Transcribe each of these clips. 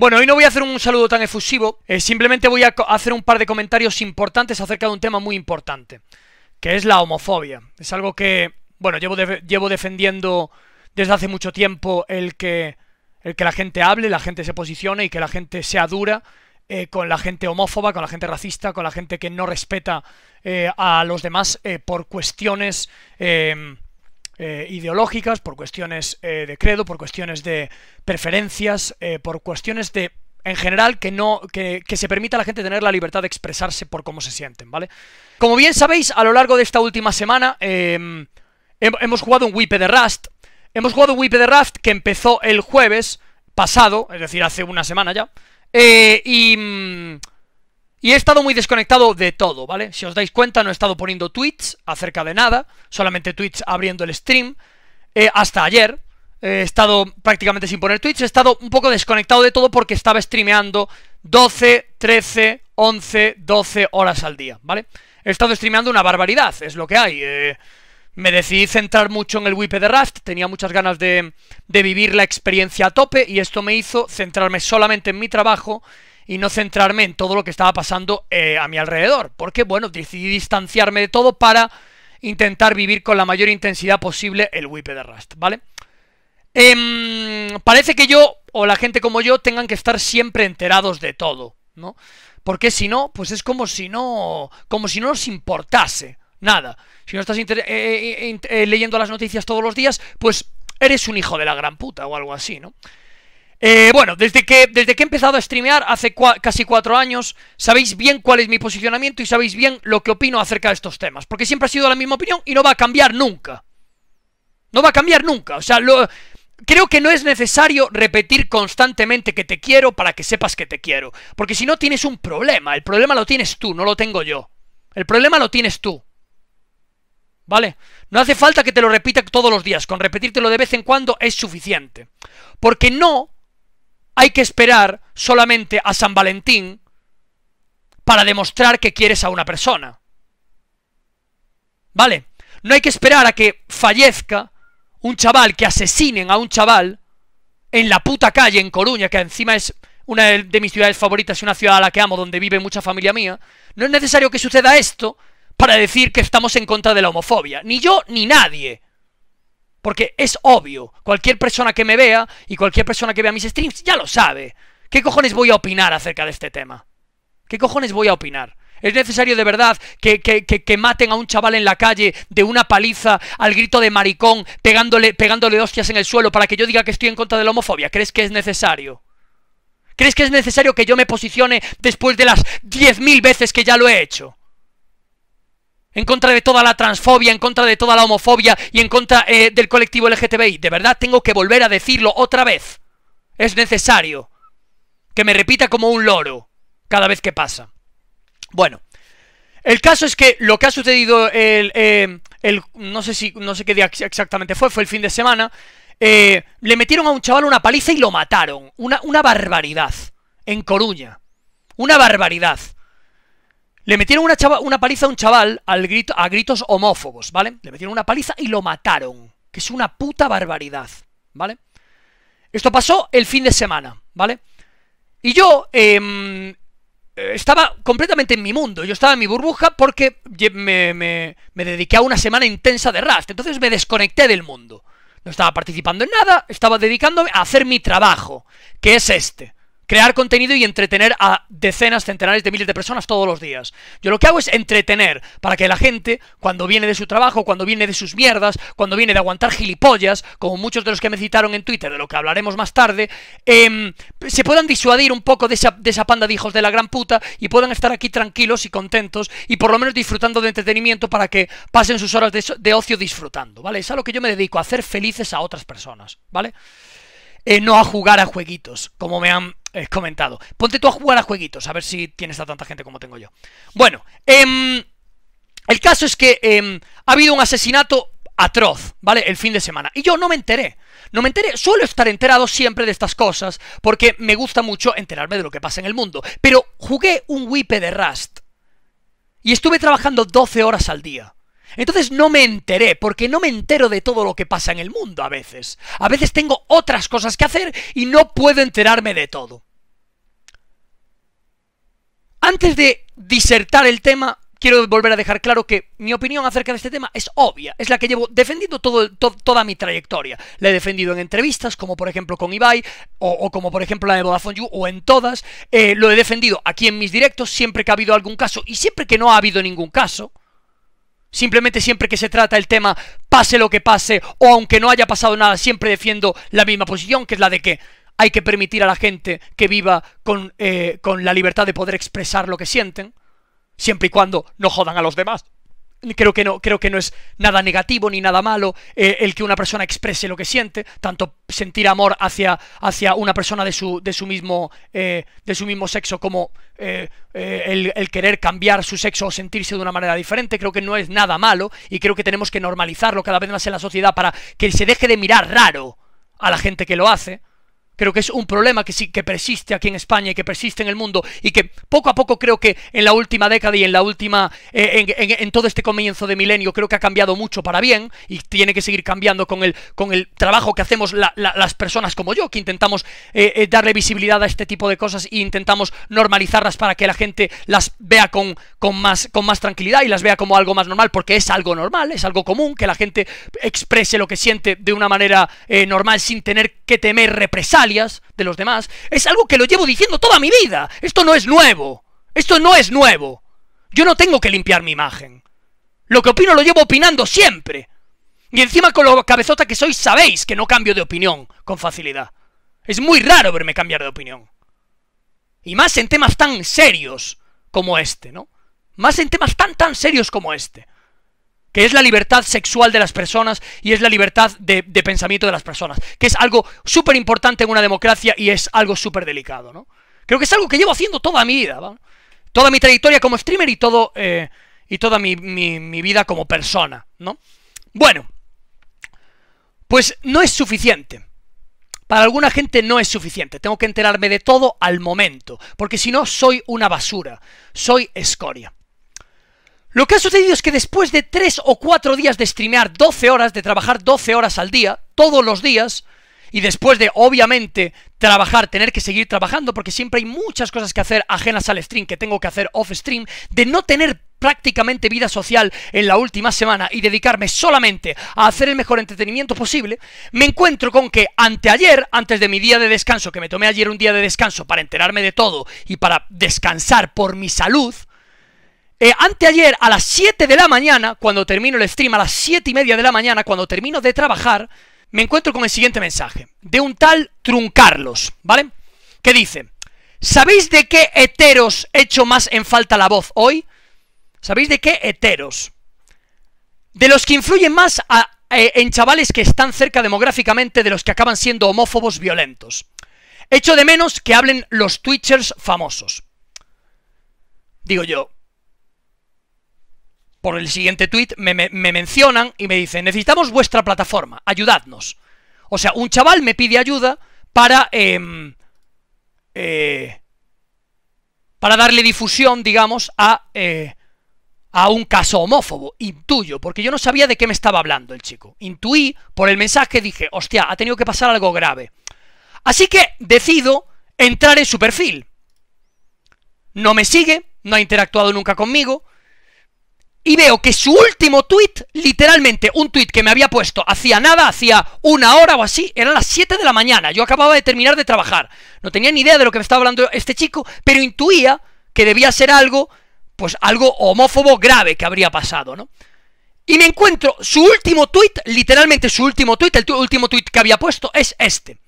Bueno, hoy no voy a hacer un saludo tan efusivo, eh, simplemente voy a hacer un par de comentarios importantes acerca de un tema muy importante, que es la homofobia. Es algo que, bueno, llevo, llevo defendiendo desde hace mucho tiempo el que, el que la gente hable, la gente se posicione y que la gente sea dura eh, con la gente homófoba, con la gente racista, con la gente que no respeta eh, a los demás por cuestiones... Em, eh, ideológicas, por cuestiones eh, de credo, por cuestiones de preferencias, eh, por cuestiones de en general que no que, que, se permita a la gente tener la libertad de expresarse por cómo se sienten, ¿vale? Como bien sabéis, a lo largo de esta última semana em, hemos jugado un WIP de Rust. Hemos jugado un Whip de Rust que empezó el jueves pasado, es decir, hace una semana ya. Eh, y, mm, y he estado muy desconectado de todo, ¿vale? Si os dais cuenta, no he estado poniendo tweets acerca de nada, solamente tweets abriendo el stream. Eh, hasta ayer eh, he estado prácticamente sin poner tweets, he estado un poco desconectado de todo porque estaba streameando 12, 13, 11, 12 horas al día, ¿vale? He estado streameando una barbaridad, es lo que hay. Eh. me decidí centrar mucho en el Wipe de Rust, tenía muchas ganas de, de vivir la experiencia a tope y esto me hizo centrarme solamente en mi trabajo y no centrarme en todo lo que estaba pasando eh, a mi alrededor. Porque, bueno, decidí distanciarme de todo para intentar vivir con la mayor intensidad posible el Wipe de Rust, ¿vale? Em, parece que yo o la gente como yo tengan que estar siempre enterados de todo, ¿no? Porque si no, pues es como si no, como si no nos importase nada. Si no estás eh, eh, leyendo las noticias todos los días, pues eres un hijo de la gran puta o algo así, ¿no? Eh, bueno, desde que, desde que he empezado a streamear hace casi cuatro años, sabéis bien cuál es mi posicionamiento y sabéis bien lo que opino acerca de estos temas. Porque siempre ha sido la misma opinión y no va a cambiar nunca. No va a cambiar nunca. O sea, creo que no es necesario repetir constantemente que te quiero para que sepas que te quiero. Porque si no tienes un problema. El problema lo tienes tú, no lo tengo yo. El problema lo tienes tú. ¿Vale? No hace falta que te lo repita todos los días. Con repetírtelo de vez en cuando es suficiente. Porque no hay que esperar solamente a San Valentín para demostrar que quieres a una persona. ¿Vale? No hay que esperar a que fallezca un chaval, que asesinen a un chaval en la puta calle en Coruña, que encima es una de mis ciudades favoritas y una ciudad a la que amo, donde vive mucha familia mía. No es necesario que suceda esto para decir que estamos en contra de la homofobia. Ni yo ni nadie. Porque es obvio, cualquier persona que me vea y cualquier persona que vea mis streams ya lo sabe. ¿Qué cojones voy a opinar acerca de este tema? ¿Qué cojones voy a opinar? ¿Es necesario de verdad que, maten a un chaval en la calle de una paliza al grito de maricón pegándole, pegándole hostias en el suelo para que yo diga que estoy en contra de la homofobia? ¿Crees que es necesario? ¿Crees que es necesario que yo me posicione después de las 10.000 veces que ya lo he hecho? en contra de toda la transfobia, en contra de toda la homofobia y en contra eh, del colectivo LGTBI. De verdad tengo que volver a decirlo otra vez. Es necesario que me repita como un loro cada vez que pasa. Bueno, el caso es que lo que ha sucedido el, eh, no sé si no sé qué día exactamente fue, fue el fin de semana. Eh, le metieron a un chaval una paliza y lo mataron. una barbaridad. En Coruña. Una barbaridad. Le metieron una, paliza a un chaval al grito, a gritos homófobos, ¿vale? Le metieron una paliza y lo mataron, que es una puta barbaridad, ¿vale? Esto pasó el fin de semana, ¿vale? Y yo em, eh, estaba completamente en mi mundo, yo estaba en mi burbuja porque me, me dediqué a una semana intensa de Rust, entonces me desconecté del mundo. No estaba participando en nada, estaba dedicándome a hacer mi trabajo, que es este crear contenido y entretener a decenas, centenares de miles de personas todos los días. Yo lo que hago es entretener para que la gente, cuando viene de su trabajo, cuando viene de sus mierdas, cuando viene de aguantar gilipollas, como muchos de los que me citaron en Twitter, de lo que hablaremos más tarde, em, se puedan disuadir un poco de esa, panda de hijos de la gran puta y puedan estar aquí tranquilos y contentos y por lo menos disfrutando de entretenimiento para que pasen sus horas de, ocio disfrutando, ¿vale? Es a lo que yo me dedico, a hacer felices a otras personas, ¿vale? Eh, no a jugar a jueguitos, como me han He eh, comentado. Ponte tú a jugar a jueguitos, a ver si tienes a tanta gente como tengo yo. Bueno, em, el caso es que em, ha habido un asesinato atroz, ¿vale? El fin de semana. Y yo no me enteré. No me enteré. Suelo estar enterado siempre de estas cosas porque me gusta mucho enterarme de lo que pasa en el mundo. Pero jugué un Wipe de Rust. Y estuve trabajando 12 horas al día. Entonces no me enteré, porque no me entero de todo lo que pasa en el mundo a veces. A veces tengo otras cosas que hacer y no puedo enterarme de todo. Antes de disertar el tema, quiero volver a dejar claro que mi opinión acerca de este tema es obvia, es la que llevo defendiendo toda mi trayectoria. La he defendido en entrevistas, como por ejemplo con Ibai, o, como por ejemplo la de Vodafone You, o en todas. Eh, lo he defendido aquí en mis directos, siempre que ha habido algún caso, y siempre que no ha habido ningún caso. Simplemente siempre que se trata el tema, pase lo que pase, o aunque no haya pasado nada, siempre defiendo la misma posición, que es la de que hay que permitir a la gente que viva con, eh, con la libertad de poder expresar lo que sienten, siempre y cuando no jodan a los demás creo que no, creo que no es nada negativo ni nada malo eh, el que una persona exprese lo que siente, tanto sentir amor hacia, hacia una persona de su, de su mismo, eh, de su mismo sexo como eh, el, querer cambiar su sexo o sentirse de una manera diferente, creo que no es nada malo y creo que tenemos que normalizarlo cada vez más en la sociedad para que se deje de mirar raro a la gente que lo hace creo que es un problema que sí que persiste aquí en España y que persiste en el mundo y que poco a poco creo que en la última década y en la última eh, en, todo este comienzo de milenio creo que ha cambiado mucho para bien y tiene que seguir cambiando con el con el trabajo que hacemos las personas como yo que intentamos eh, eh, darle visibilidad a este tipo de cosas e intentamos normalizarlas para que la gente las vea con, con más con más tranquilidad y las vea como algo más normal porque es algo normal es algo común que la gente exprese lo que siente de una manera normal sin tener que temer represalias de los demás, es algo que lo llevo diciendo toda mi vida. Esto no es nuevo. Esto no es nuevo. Yo no tengo que limpiar mi imagen. Lo que opino lo llevo opinando siempre. Y encima con lo cabezota que soy sabéis que no cambio de opinión con facilidad. Es muy raro verme cambiar de opinión. Y más en temas tan serios como este, ¿no? Más en temas tan tan serios como este que es la libertad sexual de las personas y es la libertad de, pensamiento de las personas, que es algo súper importante en una democracia y es algo súper delicado, ¿no? Creo que es algo que llevo haciendo toda mi vida, toda mi trayectoria como streamer y todo eh, y toda mi, mi vida como persona, ¿no? Bueno, pues no es suficiente. Para alguna gente no es suficiente, tengo que enterarme de todo al momento, porque si no soy una basura, soy escoria. Lo que ha sucedido es que después de 3 o 4 días de streamear 12 horas, de trabajar 12 horas al día, todos los días, y después de, obviamente, trabajar, tener que seguir trabajando, porque siempre hay muchas cosas que hacer ajenas al stream que tengo que hacer off stream, de no tener prácticamente vida social en la última semana y dedicarme solamente a hacer el mejor entretenimiento posible, me encuentro con que anteayer, antes de mi día de descanso, que me tomé ayer un día de descanso para enterarme de todo y para descansar por mi salud, eh, anteayer a las 7 de la mañana, cuando termino el stream, a las 7 y media de la mañana, cuando termino de trabajar, me encuentro con el siguiente mensaje, de un tal Truncarlos, ¿vale? Que dice, ¿sabéis de qué heteros hecho más en falta la voz hoy? ¿Sabéis de qué heteros? De los que influyen más eh, en chavales que están cerca demográficamente de los que acaban siendo homófobos violentos. Echo de menos que hablen los Twitchers famosos. Digo yo, por el siguiente tweet me, mencionan y me dicen, necesitamos vuestra plataforma, ayudadnos. O sea, un chaval me pide ayuda para... Em, eh, para darle difusión, digamos, a, eh, a un caso homófobo. Intuyo, porque yo no sabía de qué me estaba hablando el chico. Intuí por el mensaje, dije, hostia, ha tenido que pasar algo grave. Así que decido entrar en su perfil. No me sigue, no ha interactuado nunca conmigo, y veo que su último tweet, literalmente un tweet que me había puesto hacía nada, hacía una hora o así, eran las 7 de la mañana, yo acababa de terminar de trabajar, no tenía ni idea de lo que me estaba hablando este chico, pero intuía que debía ser algo, pues algo homófobo grave que habría pasado, ¿no? Y me encuentro su último tweet, literalmente su último tweet, el último tweet que había puesto es este.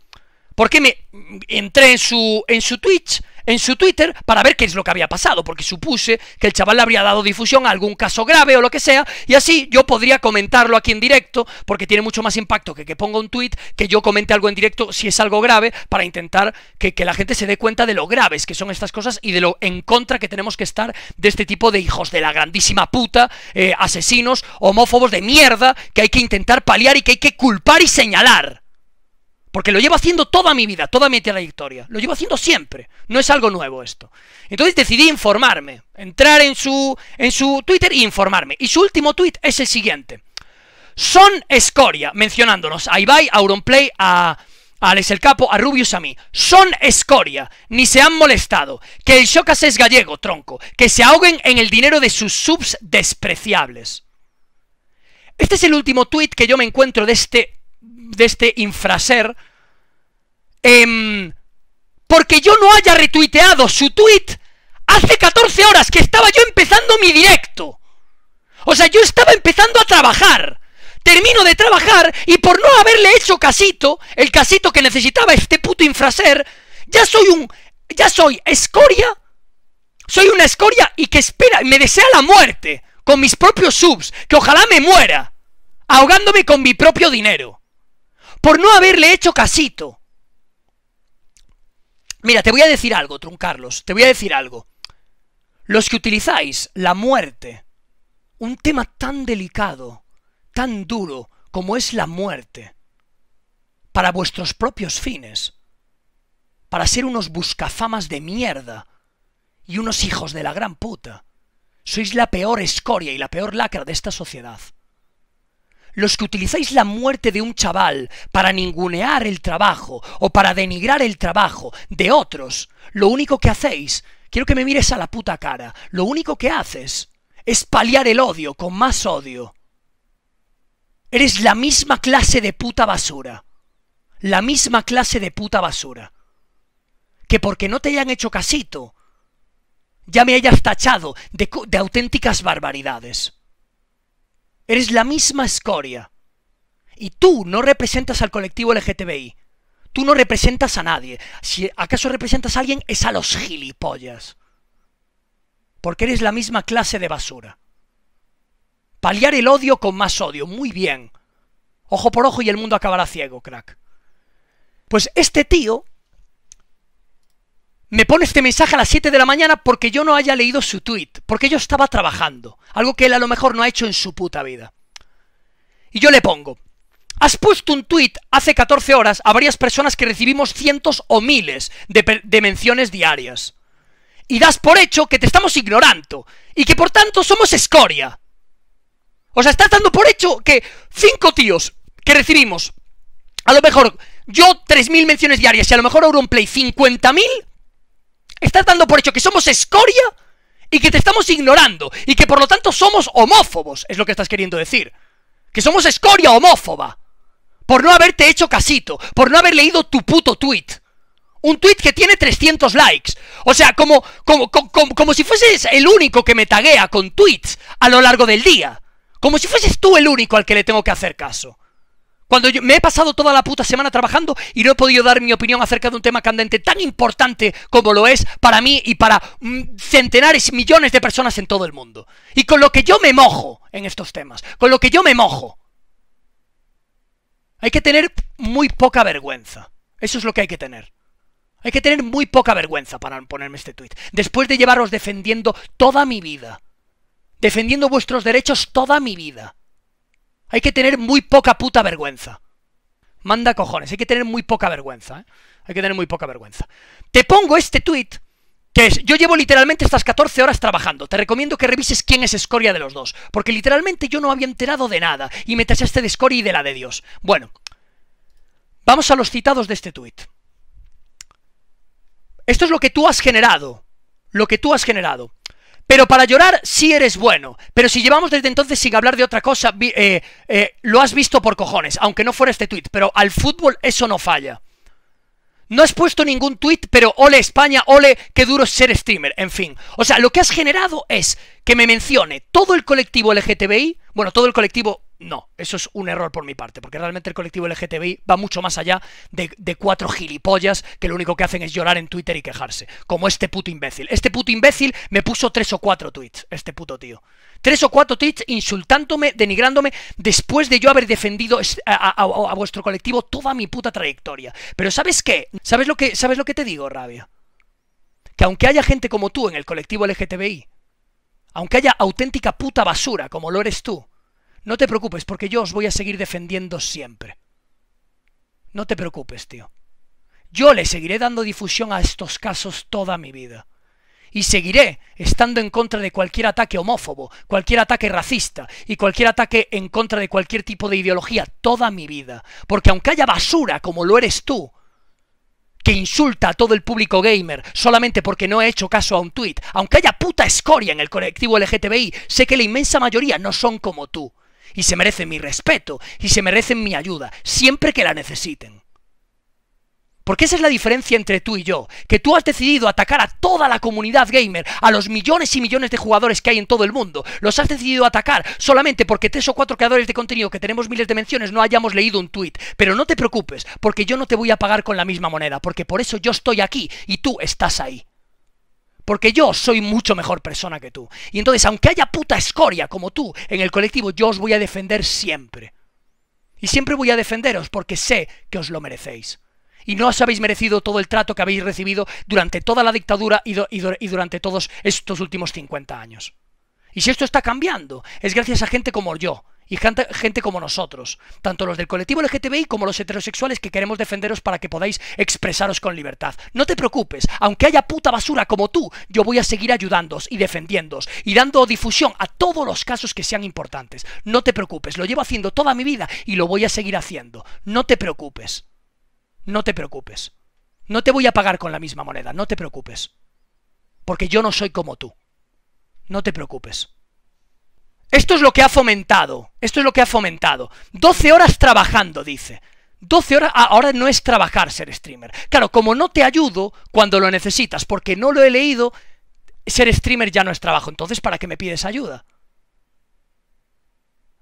Porque me mm, entré en su en su Twitch, en su Twitter para ver qué es lo que había pasado, porque supuse que el chaval le habría dado difusión a algún caso grave o lo que sea, y así yo podría comentarlo aquí en directo, porque tiene mucho más impacto que que ponga un tweet, que yo comente algo en directo si es algo grave, para intentar que, la gente se dé cuenta de lo graves que son estas cosas y de lo en contra que tenemos que estar de este tipo de hijos de la grandísima puta, eh, asesinos, homófobos de mierda, que hay que intentar paliar y que hay que culpar y señalar. Porque lo llevo haciendo toda mi vida, toda mi trayectoria. Lo llevo haciendo siempre. No es algo nuevo esto. Entonces decidí informarme, entrar en su, en su Twitter e informarme. Y su último tweet es el siguiente. Son escoria, mencionándonos a Ibai, a Auronplay, a, a Alex el Capo, a Rubius, a mí. Son escoria, ni se han molestado. Que el Shocas es gallego, tronco. Que se ahoguen en el dinero de sus subs despreciables. Este es el último tweet que yo me encuentro de este de este infraser, em, porque yo no haya retuiteado su tweet hace 14 horas que estaba yo empezando mi directo. O sea, yo estaba empezando a trabajar. Termino de trabajar y por no haberle hecho casito, el casito que necesitaba este puto infraser, ya soy un. ya soy escoria. Soy una escoria y que espera, me desea la muerte con mis propios subs, que ojalá me muera, ahogándome con mi propio dinero por no haberle hecho casito. Mira, te voy a decir algo, Truncarlos, te voy a decir algo. Los que utilizáis la muerte, un tema tan delicado, tan duro como es la muerte, para vuestros propios fines, para ser unos buscafamas de mierda y unos hijos de la gran puta, sois la peor escoria y la peor lacra de esta sociedad los que utilizáis la muerte de un chaval para ningunear el trabajo o para denigrar el trabajo de otros, lo único que hacéis, quiero que me mires a la puta cara, lo único que haces es paliar el odio con más odio. Eres la misma clase de puta basura. La misma clase de puta basura. Que porque no te hayan hecho casito, ya me hayas tachado de, de auténticas barbaridades. Eres la misma escoria. Y tú no representas al colectivo LGTBI. Tú no representas a nadie. Si acaso representas a alguien, es a los gilipollas. Porque eres la misma clase de basura. Paliar el odio con más odio. Muy bien. Ojo por ojo y el mundo acabará ciego, crack. Pues este tío me pone este mensaje a las 7 de la mañana porque yo no haya leído su tweet, porque yo estaba trabajando, algo que él a lo mejor no ha hecho en su puta vida. Y yo le pongo, has puesto un tweet hace 14 horas a varias personas que recibimos cientos o miles de, menciones diarias. Y das por hecho que te estamos ignorando y que por tanto somos escoria. O sea, estás dando por hecho que cinco tíos que recibimos, a lo mejor yo 3.000 menciones diarias y a lo mejor play 50.000, estás dando por hecho que somos escoria y que te estamos ignorando y que por lo tanto somos homófobos, es lo que estás queriendo decir. Que somos escoria homófoba. Por no haberte hecho casito, por no haber leído tu puto tweet. Un tweet que tiene 300 likes. O sea, como, como, como, como si fueses el único que me taguea con tweets a lo largo del día. Como si fueses tú el único al que le tengo que hacer caso. Cuando me he pasado toda la puta semana trabajando y no he podido dar mi opinión acerca de un tema candente tan importante como lo es para mí y para mm, centenares, y millones de personas en todo el mundo. Y con lo que yo me mojo en estos temas, con lo que yo me mojo. Hay que tener muy poca vergüenza. Eso es lo que hay que tener. Hay que tener muy poca vergüenza para ponerme este tuit. Después de llevaros defendiendo toda mi vida. Defendiendo vuestros derechos toda mi vida. Hay que tener muy poca puta vergüenza. Manda cojones, hay que tener muy poca vergüenza. ¿eh? Hay que tener muy poca vergüenza. Te pongo este tweet, que es, yo llevo literalmente estas 14 horas trabajando. Te recomiendo que revises quién es escoria de los dos, porque literalmente yo no había enterado de nada y me tachaste de escoria y de la de Dios. Bueno, vamos a los citados de este tweet. Esto es lo que tú has generado. Lo que tú has generado. Pero para llorar sí eres bueno. Pero si llevamos desde entonces sin hablar de otra cosa, eh, eh, lo has visto por cojones, aunque no fuera este tweet, Pero al fútbol eso no falla. No has puesto ningún tweet, pero ole España, ole, qué duro es ser streamer. En fin. O sea, lo que has generado es que me mencione todo el colectivo LGTBI, bueno, todo el colectivo no, eso es un error por mi parte, porque realmente el colectivo LGTBI va mucho más allá de, cuatro gilipollas que lo único que hacen es llorar en Twitter y quejarse, como este puto imbécil. Este puto imbécil me puso tres o cuatro tweets, este puto tío. Tres o cuatro tweets insultándome, denigrándome, después de yo haber defendido a, vuestro colectivo toda mi puta trayectoria. Pero ¿sabes qué? ¿Sabes lo que, ¿Sabes lo que te digo, Rabia? Que aunque haya gente como tú en el colectivo LGTBI, aunque haya auténtica puta basura, como lo eres tú, no te preocupes, porque yo os voy a seguir defendiendo siempre. No te preocupes, tío. Yo le seguiré dando difusión a estos casos toda mi vida. Y seguiré estando en contra de cualquier ataque homófobo, cualquier ataque racista y cualquier ataque en contra de cualquier tipo de ideología toda mi vida. Porque aunque haya basura como lo eres tú, que insulta a todo el público gamer solamente porque no he hecho caso a un tuit, aunque haya puta escoria en el colectivo LGTBI, sé que la inmensa mayoría no son como tú. Y se merecen mi respeto, y se merecen mi ayuda, siempre que la necesiten. Porque esa es la diferencia entre tú y yo, que tú has decidido atacar a toda la comunidad gamer, a los millones y millones de jugadores que hay en todo el mundo, los has decidido atacar solamente porque tres o cuatro creadores de contenido que tenemos miles de menciones no hayamos leído un tweet. Pero no te preocupes, porque yo no te voy a pagar con la misma moneda, porque por eso yo estoy aquí y tú estás ahí. Porque yo soy mucho mejor persona que tú. Y entonces, aunque haya puta escoria como tú en el colectivo, yo os voy a defender siempre. Y siempre voy a defenderos porque sé que os lo merecéis y no os habéis merecido todo el trato que habéis recibido durante toda la dictadura y, durante todos estos últimos 50 años. Y si esto está cambiando, es gracias a gente como yo, y gente, como nosotros, tanto los del colectivo LGTBI como los heterosexuales que queremos defenderos para que podáis expresaros con libertad. No te preocupes, aunque haya puta basura como tú, yo voy a seguir ayudándoos y defendiéndoos y dando difusión a todos los casos que sean importantes. No te preocupes, lo llevo haciendo toda mi vida y lo voy a seguir haciendo. No te preocupes no te preocupes. No te voy a pagar con la misma moneda, no te preocupes. Porque yo no soy como tú. No te preocupes. Esto es lo que ha fomentado. Esto es lo que ha fomentado. 12 horas trabajando, dice. 12 horas, ah, ahora no es trabajar ser streamer. Claro, como no te ayudo cuando lo necesitas, porque no lo he leído, ser streamer ya no es trabajo. Entonces, ¿para qué me pides ayuda?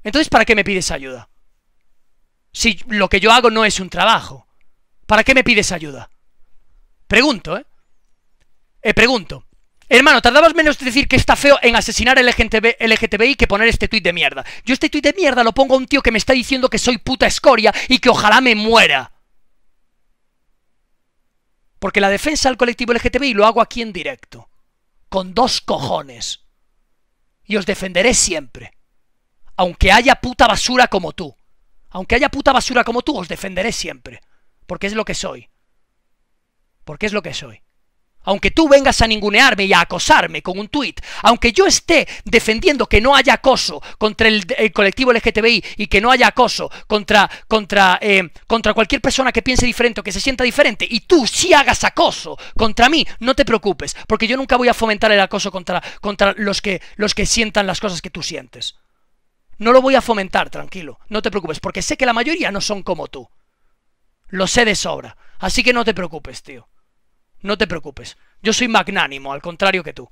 Entonces, ¿para qué me pides ayuda? Si lo que yo hago no es un trabajo. ¿Para qué me pides ayuda? Pregunto, ¿eh? eh pregunto. Hermano, tardabas menos de decir que está feo en asesinar al LGTBI que poner este tuit de mierda. Yo este tuit de mierda lo pongo a un tío que me está diciendo que soy puta escoria y que ojalá me muera. Porque la defensa al colectivo LGTBI lo hago aquí en directo. Con dos cojones. Y os defenderé siempre. Aunque haya puta basura como tú. Aunque haya puta basura como tú, os defenderé siempre porque es lo que soy. Porque es lo que soy. Aunque tú vengas a ningunearme y a acosarme con un tuit, aunque yo esté defendiendo que no haya acoso contra el, colectivo LGTBI y que no haya acoso contra, contra, eh, contra cualquier persona que piense diferente o que se sienta diferente, y tú sí hagas acoso contra mí, no te preocupes, porque yo nunca voy a fomentar el acoso contra, contra los, que, los que sientan las cosas que tú sientes. No lo voy a fomentar, tranquilo, no te preocupes, porque sé que la mayoría no son como tú. Lo sé de sobra. Así que no te preocupes, tío. No te preocupes. Yo soy magnánimo, al contrario que tú.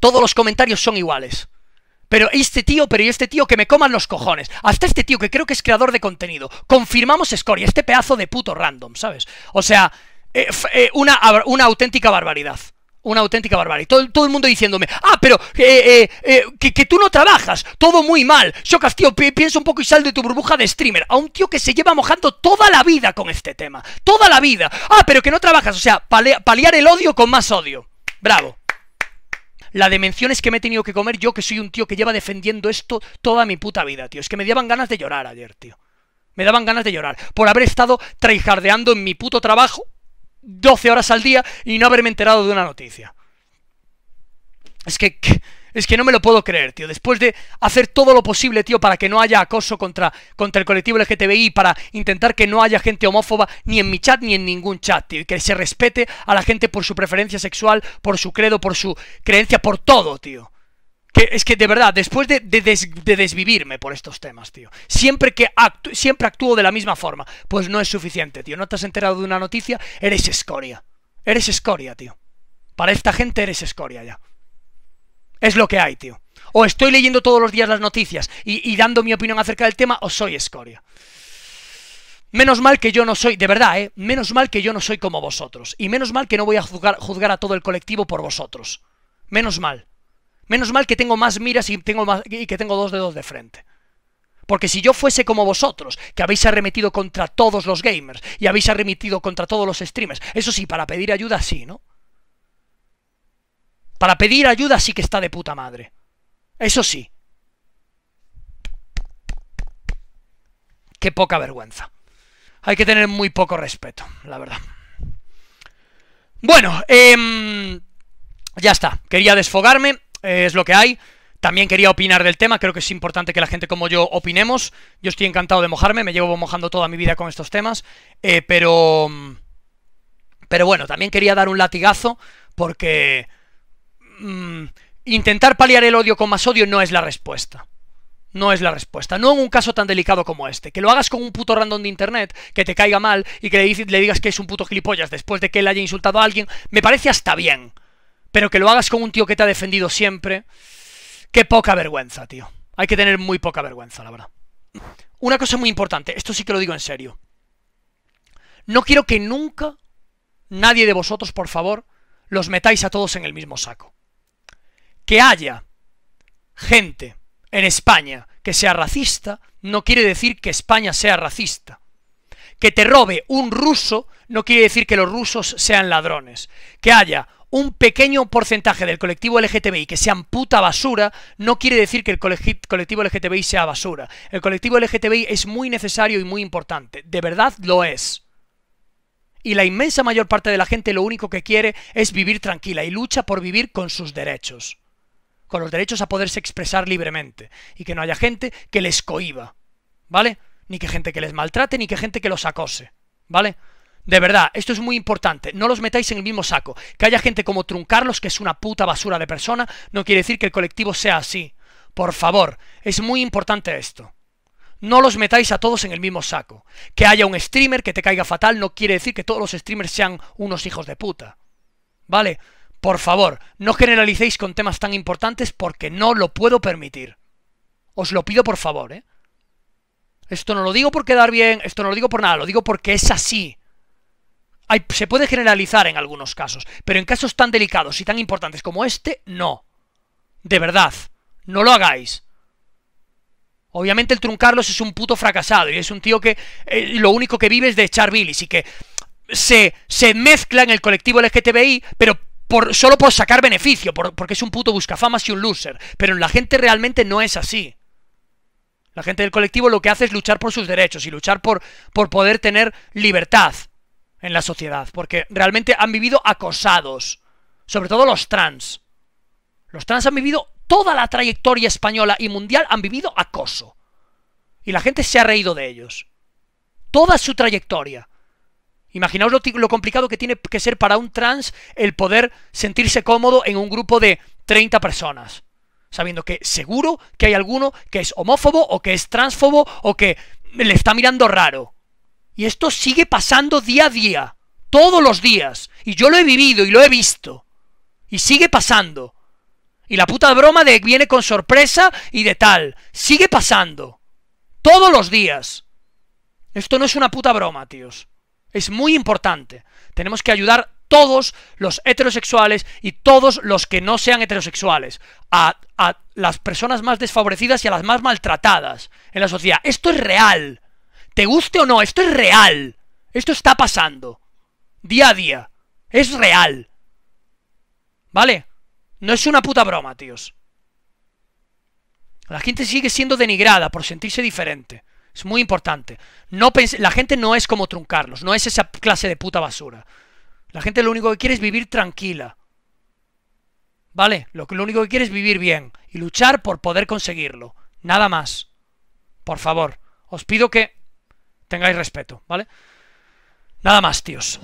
Todos los comentarios son iguales. Pero este tío, pero este tío que me coman los cojones. Hasta este tío que creo que es creador de contenido. Confirmamos Scoria, este pedazo de puto random, ¿sabes? O sea, eh, eh, una auténtica barbaridad una auténtica barbarie. Todo, el mundo diciéndome, ah, pero eh, eh, eh, que, que, tú no trabajas, todo muy mal. Yo, tío, piensa un poco y sal de tu burbuja de streamer. A un tío que se lleva mojando toda la vida con este tema. Toda la vida. Ah, pero que no trabajas. O sea, paliar el odio con más odio. Bravo la de es que me he tenido que comer yo, que soy un tío que lleva defendiendo esto toda mi puta vida, tío. Es que me daban ganas de llorar ayer, tío. Me daban ganas de llorar por haber estado traijardeando en mi puto trabajo 12 horas al día y no haberme enterado de una noticia. Es que... Es que no me lo puedo creer, tío. Después de hacer todo lo posible, tío, para que no haya acoso contra, contra el colectivo LGTBI, para intentar que no haya gente homófoba ni en mi chat ni en ningún chat, tío. Y que se respete a la gente por su preferencia sexual, por su credo, por su creencia, por todo, tío. Que es que de verdad, después de, desvivirme por estos temas, tío. Siempre que siempre actúo de la misma forma. Pues no es suficiente, tío. No te has enterado de una noticia, eres escoria. Eres escoria, tío. Para esta gente eres escoria ya. Es lo que hay, tío. O estoy leyendo todos los días las noticias y, dando mi opinión acerca del tema, o soy escoria. Menos mal que yo no soy, de verdad, ¿eh? Menos mal que yo no soy como vosotros. Y menos mal que no voy a juzgar a todo el colectivo por vosotros. Menos mal. Menos mal que tengo más miras y, tengo y que tengo dos dedos de frente. Porque si yo fuese como vosotros, que habéis arremetido contra todos los gamers y habéis arremetido contra todos los streamers, eso sí, para pedir ayuda sí, ¿no? Para pedir ayuda sí que está de puta madre. Eso sí. Qué poca vergüenza. Hay que tener muy poco respeto, la verdad. Bueno, em, ya está. Quería desfogarme es lo que hay. También quería opinar del tema, creo que es importante que la gente como yo opinemos. Yo estoy encantado de mojarme, me llevo mojando toda mi vida con estos temas, eh, pero... Mm, pero bueno, también quería dar un latigazo porque... Mm, intentar paliar el odio con más odio no es la respuesta no es la respuesta. No en un caso tan delicado como este. Que lo hagas con un puto random de internet, que te caiga mal y que le, digas que es un puto gilipollas después de que él haya insultado a alguien, me parece hasta bien pero que lo hagas con un tío que te ha defendido siempre, qué poca vergüenza, tío. Hay que tener muy poca vergüenza, la verdad. Una cosa muy importante, esto sí que lo digo en serio. No quiero que nunca nadie de vosotros, por favor, los metáis a todos en el mismo saco. Que haya gente en España que sea racista no quiere decir que España sea racista. Que te robe un ruso no quiere decir que los rusos sean ladrones. Que haya un pequeño porcentaje del colectivo LGTBI que sean puta basura, no quiere decir que el colectivo LGTBI sea basura. El colectivo LGTBI es muy necesario y muy importante. De verdad lo es. Y la inmensa mayor parte de la gente lo único que quiere es vivir tranquila y lucha por vivir con sus derechos. Con los derechos a poderse expresar libremente. Y que no haya gente que les cohiba. ¿Vale? Ni que gente que les maltrate, ni que gente que los acose. ¿Vale? De verdad, esto es muy importante. No los metáis en el mismo saco. Que haya gente como Truncarlos, que es una puta basura de persona, no quiere decir que el colectivo sea así. Por favor, es muy importante esto. No los metáis a todos en el mismo saco. Que haya un streamer que te caiga fatal no quiere decir que todos los streamers sean unos hijos de puta. ¿Vale? Por favor, no generalicéis con temas tan importantes porque no lo puedo permitir. Os lo pido por favor, ¿eh? Esto no lo digo por quedar bien, esto no lo digo por nada, lo digo porque es así se puede generalizar en algunos casos, pero en casos tan delicados y tan importantes como este, no. De verdad, no lo hagáis. Obviamente el Truncarlos es un puto fracasado y es un tío que eh, lo único que vive es de echar bilis y que se, se mezcla en el colectivo LGTBI, pero por, solo por sacar beneficio, porque es un puto buscafamas y un loser. Pero la gente realmente no es así. La gente del colectivo lo que hace es luchar por sus derechos y luchar por, por poder tener libertad en la sociedad, porque realmente han vivido acosados, sobre todo los trans. Los trans han vivido toda la trayectoria española y mundial, han vivido acoso. Y la gente se ha reído de ellos. Toda su trayectoria. Imaginaos lo, complicado que tiene que ser para un trans el poder sentirse cómodo en un grupo de 30 personas sabiendo que seguro que hay alguno que es homófobo o que es transfobo o que le está mirando raro. Y esto sigue pasando día a día, todos los días. Y yo lo he vivido y lo he visto. Y sigue pasando. Y la puta broma de viene con sorpresa y de tal. Sigue pasando. Todos los días. Esto no es una puta broma, tíos. Es muy importante. Tenemos que ayudar todos los heterosexuales y todos los que no sean heterosexuales, a, a, las personas más desfavorecidas y a las más maltratadas en la sociedad. Esto es real. Te guste o no, esto es real. Esto está pasando. Día a día. Es real. ¿Vale? No es una puta broma, tíos. La gente sigue siendo denigrada por sentirse diferente. Es muy importante. No la gente no es como truncarlos, no es esa clase de puta basura. La gente lo único que quiere es vivir tranquila. ¿Vale? Lo, lo único que quiere es vivir bien y luchar por poder conseguirlo. Nada más. Por favor, os pido que tengáis respeto, ¿vale? Nada más, tíos.